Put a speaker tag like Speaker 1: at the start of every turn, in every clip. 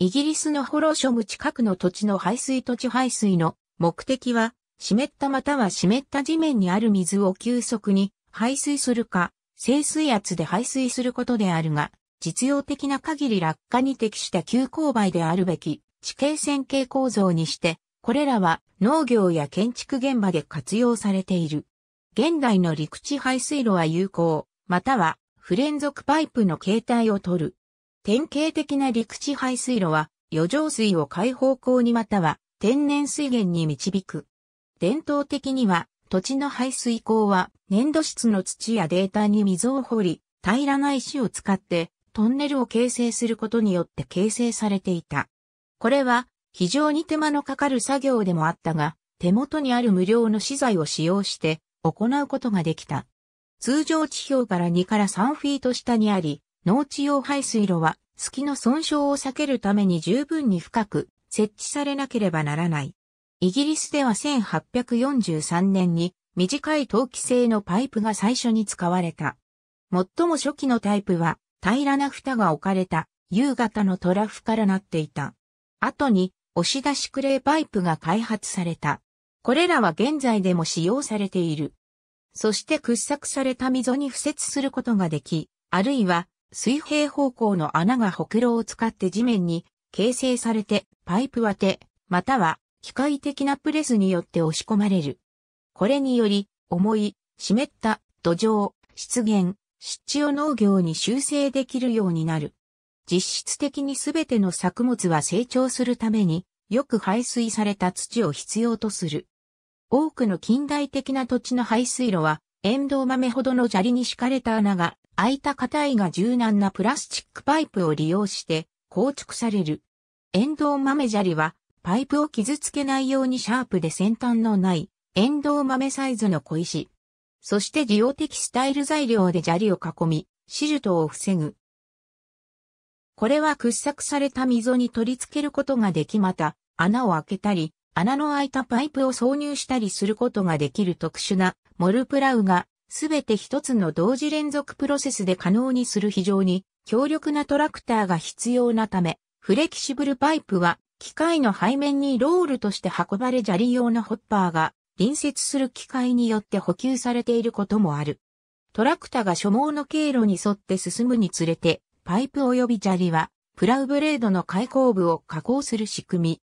Speaker 1: イギリスのホロショム近くの土地の排水土地排水の目的は、湿ったまたは湿った地面にある水を急速に排水するか、静水圧で排水することであるが、実用的な限り落下に適した急勾配であるべき地形線形構造にして、これらは農業や建築現場で活用されている。現代の陸地排水路は有効、または不連続パイプの形態をとる。典型的な陸地排水路は、余剰水を開放口にまたは天然水源に導く。伝統的には、土地の排水口は粘土質の土やデータに溝を掘り、平らな石を使ってトンネルを形成することによって形成されていた。これは非常に手間のかかる作業でもあったが、手元にある無料の資材を使用して行うことができた。通常地表から2から3フィート下にあり、農地用排水路は隙の損傷を避けるために十分に深く設置されなければならない。イギリスでは1843年に短い陶器製のパイプが最初に使われた。最も初期のタイプは平らな蓋が置かれた夕方のトラフからなっていた。後に押し出しクレーパイプが開発された。これらは現在でも使用されている。そして掘削された溝に付設することができ、あるいは水平方向の穴がほくろを使って地面に形成されてパイプ当て、または機械的なプレスによって押し込まれる。これにより、重い、湿った土壌、湿原、湿地を農業に修正できるようになる。実質的にすべての作物は成長するために、よく排水された土を必要とする。多くの近代的な土地の排水路は、エンドウ豆ほどの砂利に敷かれた穴が空いた硬いが柔軟なプラスチックパイプを利用して構築される。エンドウ豆砂利はパイプを傷つけないようにシャープで先端のないエンドウ豆サイズの小石。そして利用的スタイル材料で砂利を囲み、シルトを防ぐ。これは掘削された溝に取り付けることができまた、穴を開けたり、穴の開いたパイプを挿入したりすることができる特殊なモルプラウがすべて一つの同時連続プロセスで可能にする非常に強力なトラクターが必要なため、フレキシブルパイプは機械の背面にロールとして運ばれ砂利用のホッパーが隣接する機械によって補給されていることもある。トラクタが所望の経路に沿って進むにつれて、パイプ及び砂利は、プラウブレードの開口部を加工する仕組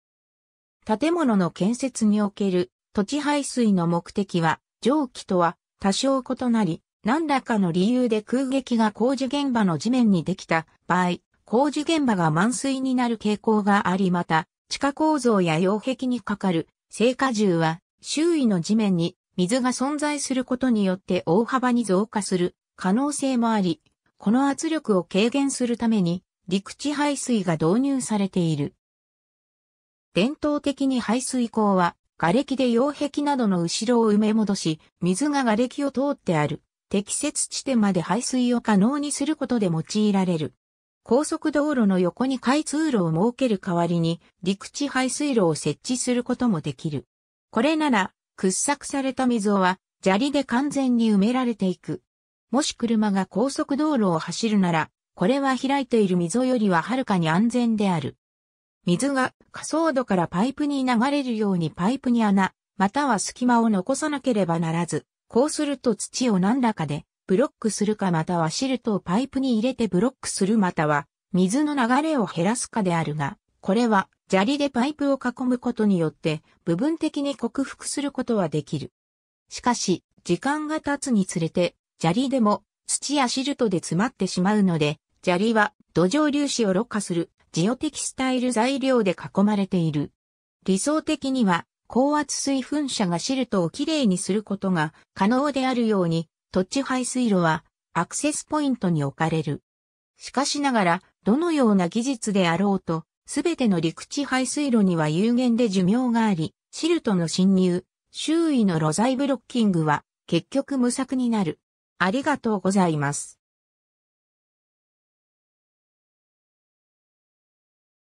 Speaker 1: み。建物の建設における土地排水の目的は、蒸気とは多少異なり、何らかの理由で空撃が工事現場の地面にできた場合、工事現場が満水になる傾向がありまた、地下構造や擁壁にかかる成果重は周囲の地面に水が存在することによって大幅に増加する可能性もあり、この圧力を軽減するために陸地排水が導入されている。伝統的に排水口は瓦礫で擁壁などの後ろを埋め戻し、水が瓦礫を通ってある、適切地点まで排水を可能にすることで用いられる。高速道路の横に開通路を設ける代わりに、陸地排水路を設置することもできる。これなら、掘削された溝は、砂利で完全に埋められていく。もし車が高速道路を走るなら、これは開いている溝よりははるかに安全である。水が仮想度からパイプに流れるようにパイプに穴、または隙間を残さなければならず、こうすると土を何らかでブロックするかまたはシルトをパイプに入れてブロックするまたは水の流れを減らすかであるが、これは砂利でパイプを囲むことによって部分的に克服することはできる。しかし、時間が経つにつれて砂利でも土やシルトで詰まってしまうので、砂利は土壌粒子をろ過するジオテキスタイル材料で囲まれている。理想的には、高圧水噴射がシルトをきれいにすることが可能であるように、土地排水路はアクセスポイントに置かれる。しかしながら、どのような技術であろうと、すべての陸地排水路には有限で寿命があり、シルトの侵入、周囲の路材ブロッキングは結局無策になる。ありがとうございます。